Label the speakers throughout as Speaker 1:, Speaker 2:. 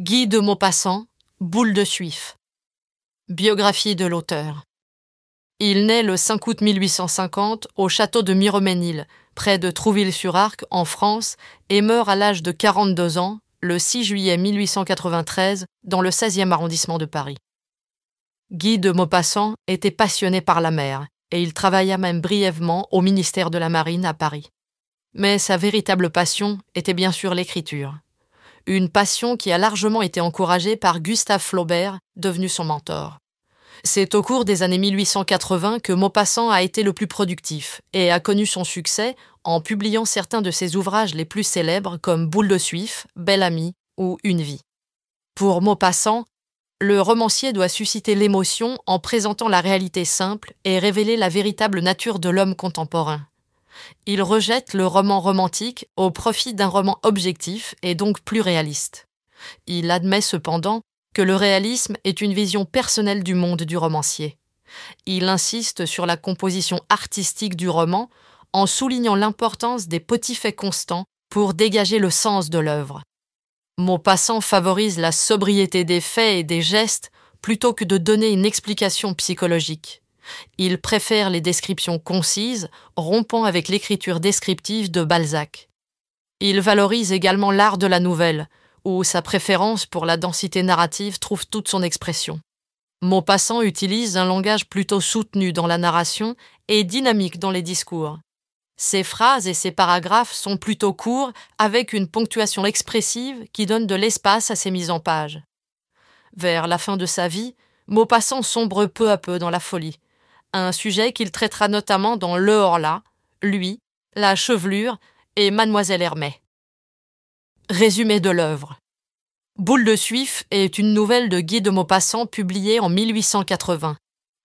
Speaker 1: Guy de Maupassant, Boule de Suif. Biographie de l'auteur. Il naît le 5 août 1850 au château de Miroménil, près de Trouville-sur-Arc, en France, et meurt à l'âge de 42 ans, le 6 juillet 1893, dans le 16e arrondissement de Paris. Guy de Maupassant était passionné par la mer, et il travailla même brièvement au ministère de la Marine à Paris. Mais sa véritable passion était bien sûr l'écriture une passion qui a largement été encouragée par Gustave Flaubert, devenu son mentor. C'est au cours des années 1880 que Maupassant a été le plus productif et a connu son succès en publiant certains de ses ouvrages les plus célèbres comme Boule de Suif, Belle Amie ou Une vie. Pour Maupassant, le romancier doit susciter l'émotion en présentant la réalité simple et révéler la véritable nature de l'homme contemporain il rejette le roman romantique au profit d'un roman objectif et donc plus réaliste. Il admet cependant que le réalisme est une vision personnelle du monde du romancier. Il insiste sur la composition artistique du roman en soulignant l'importance des petits faits constants pour dégager le sens de l'œuvre. Maupassant favorise la sobriété des faits et des gestes plutôt que de donner une explication psychologique. Il préfère les descriptions concises, rompant avec l'écriture descriptive de Balzac. Il valorise également l'art de la nouvelle, où sa préférence pour la densité narrative trouve toute son expression. Maupassant utilise un langage plutôt soutenu dans la narration et dynamique dans les discours. Ses phrases et ses paragraphes sont plutôt courts, avec une ponctuation expressive qui donne de l'espace à ses mises en page. Vers la fin de sa vie, Maupassant sombre peu à peu dans la folie un sujet qu'il traitera notamment dans Le Horla, lui, La Chevelure et Mademoiselle Hermet. Résumé de l'œuvre. Boule de Suif est une nouvelle de Guy de Maupassant publiée en 1880.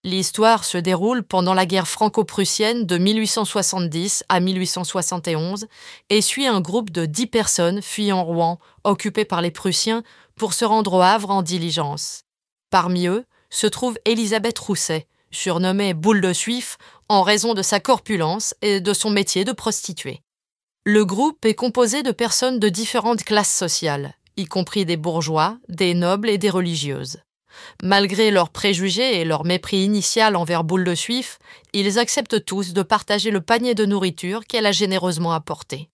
Speaker 1: L'histoire se déroule pendant la guerre franco-prussienne de 1870 à 1871 et suit un groupe de dix personnes fuyant Rouen, occupées par les Prussiens, pour se rendre au Havre en diligence. Parmi eux se trouve Élisabeth Rousset, surnommée Boule de Suif en raison de sa corpulence et de son métier de prostituée. Le groupe est composé de personnes de différentes classes sociales, y compris des bourgeois, des nobles et des religieuses. Malgré leurs préjugés et leur mépris initial envers Boule de Suif, ils acceptent tous de partager le panier de nourriture qu'elle a généreusement apporté.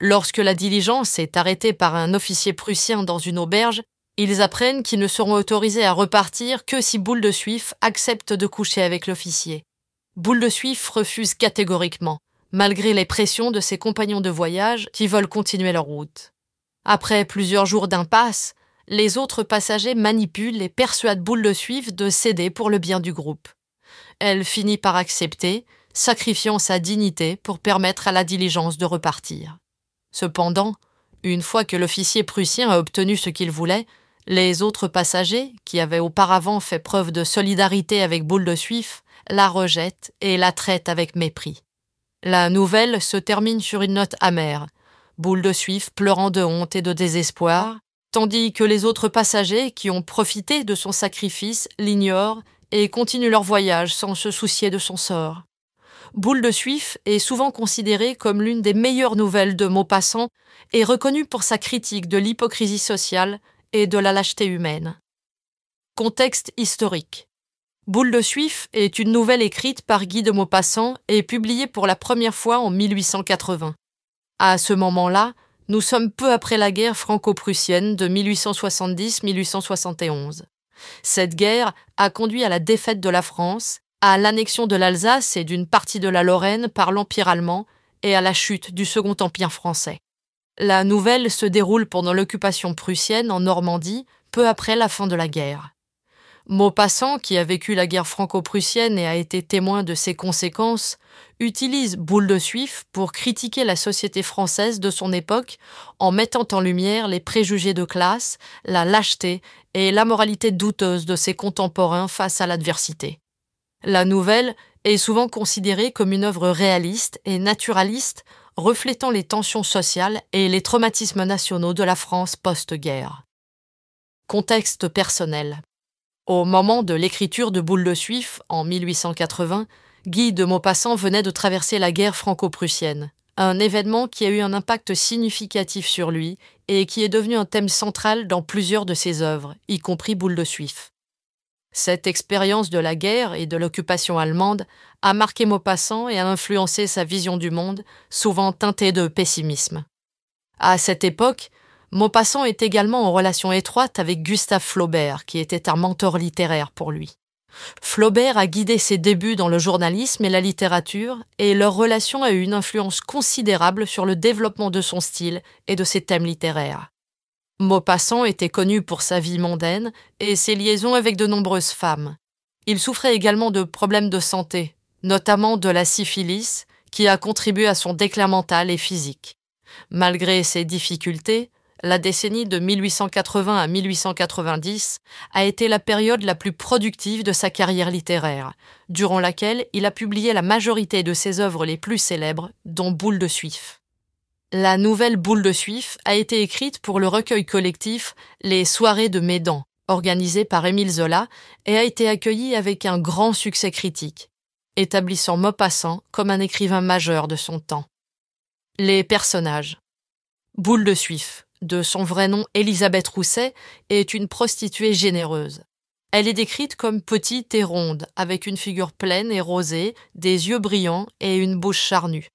Speaker 1: Lorsque la diligence est arrêtée par un officier prussien dans une auberge, ils apprennent qu'ils ne seront autorisés à repartir que si Boule de Suif accepte de coucher avec l'officier. Boule de Suif refuse catégoriquement, malgré les pressions de ses compagnons de voyage qui veulent continuer leur route. Après plusieurs jours d'impasse, les autres passagers manipulent et persuadent Boule de Suif de céder pour le bien du groupe. Elle finit par accepter, sacrifiant sa dignité pour permettre à la diligence de repartir. Cependant, une fois que l'officier prussien a obtenu ce qu'il voulait, les autres passagers, qui avaient auparavant fait preuve de solidarité avec Boule de Suif, la rejettent et la traitent avec mépris. La nouvelle se termine sur une note amère, Boule de Suif pleurant de honte et de désespoir, tandis que les autres passagers qui ont profité de son sacrifice l'ignorent et continuent leur voyage sans se soucier de son sort. Boule de Suif est souvent considérée comme l'une des meilleures nouvelles de Maupassant et reconnue pour sa critique de l'hypocrisie sociale et de la lâcheté humaine. Contexte historique. Boule de Suif est une nouvelle écrite par Guy de Maupassant et publiée pour la première fois en 1880. À ce moment-là, nous sommes peu après la guerre franco-prussienne de 1870-1871. Cette guerre a conduit à la défaite de la France, à l'annexion de l'Alsace et d'une partie de la Lorraine par l'Empire allemand et à la chute du Second Empire français. La nouvelle se déroule pendant l'occupation prussienne en Normandie, peu après la fin de la guerre. Maupassant, qui a vécu la guerre franco-prussienne et a été témoin de ses conséquences, utilise Boule de Suif pour critiquer la société française de son époque en mettant en lumière les préjugés de classe, la lâcheté et la moralité douteuse de ses contemporains face à l'adversité. La nouvelle est souvent considérée comme une œuvre réaliste et naturaliste reflétant les tensions sociales et les traumatismes nationaux de la France post-guerre. Contexte personnel. Au moment de l'écriture de Boule de Suif, en 1880, Guy de Maupassant venait de traverser la guerre franco-prussienne, un événement qui a eu un impact significatif sur lui et qui est devenu un thème central dans plusieurs de ses œuvres, y compris Boule de Suif. Cette expérience de la guerre et de l'occupation allemande a marqué Maupassant et a influencé sa vision du monde, souvent teintée de pessimisme. À cette époque, Maupassant est également en relation étroite avec Gustave Flaubert, qui était un mentor littéraire pour lui. Flaubert a guidé ses débuts dans le journalisme et la littérature, et leur relation a eu une influence considérable sur le développement de son style et de ses thèmes littéraires. Maupassant était connu pour sa vie mondaine et ses liaisons avec de nombreuses femmes. Il souffrait également de problèmes de santé, notamment de la syphilis, qui a contribué à son déclin mental et physique. Malgré ces difficultés, la décennie de 1880 à 1890 a été la période la plus productive de sa carrière littéraire, durant laquelle il a publié la majorité de ses œuvres les plus célèbres, dont Boule de Suif. La nouvelle boule de suif a été écrite pour le recueil collectif Les Soirées de Médan, organisé par Émile Zola, et a été accueillie avec un grand succès critique, établissant Maupassant comme un écrivain majeur de son temps. Les personnages. Boule de Suif, de son vrai nom Élisabeth Rousset, est une prostituée généreuse. Elle est décrite comme petite et ronde, avec une figure pleine et rosée, des yeux brillants et une bouche charnue.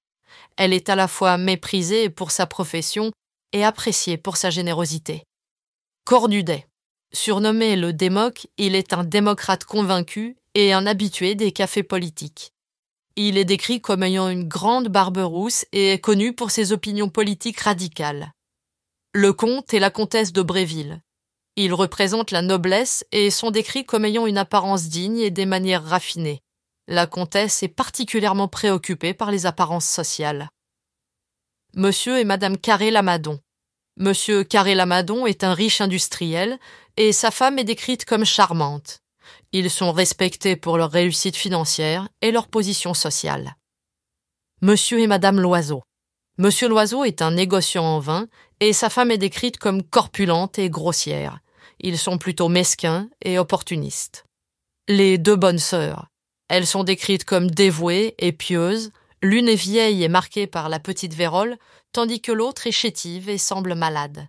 Speaker 1: Elle est à la fois méprisée pour sa profession et appréciée pour sa générosité. Cornudet. Surnommé le Démoc, il est un démocrate convaincu et un habitué des cafés politiques. Il est décrit comme ayant une grande barbe rousse et est connu pour ses opinions politiques radicales. Le comte et la comtesse de Bréville. Ils représentent la noblesse et sont décrits comme ayant une apparence digne et des manières raffinées. La comtesse est particulièrement préoccupée par les apparences sociales. Monsieur et Madame Carré-Lamadon. Monsieur Carré-Lamadon est un riche industriel et sa femme est décrite comme charmante. Ils sont respectés pour leur réussite financière et leur position sociale. Monsieur et Madame Loiseau. Monsieur Loiseau est un négociant en vin et sa femme est décrite comme corpulente et grossière. Ils sont plutôt mesquins et opportunistes. Les deux bonnes sœurs. Elles sont décrites comme dévouées et pieuses. L'une est vieille et marquée par la petite vérole, tandis que l'autre est chétive et semble malade.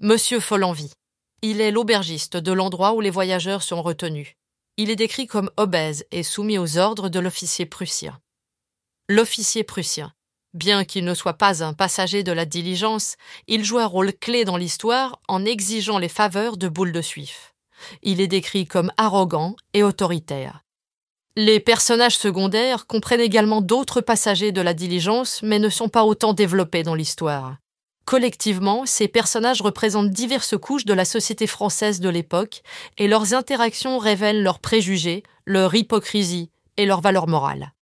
Speaker 1: Monsieur Follenvie. Il est l'aubergiste de l'endroit où les voyageurs sont retenus. Il est décrit comme obèse et soumis aux ordres de l'officier prussien. L'officier prussien. Bien qu'il ne soit pas un passager de la diligence, il joue un rôle clé dans l'histoire en exigeant les faveurs de Boule de Suif. Il est décrit comme arrogant et autoritaire. Les personnages secondaires comprennent également d'autres passagers de la diligence, mais ne sont pas autant développés dans l'histoire. Collectivement, ces personnages représentent diverses couches de la société française de l'époque, et leurs interactions révèlent leurs préjugés, leur hypocrisie et leurs valeurs morales.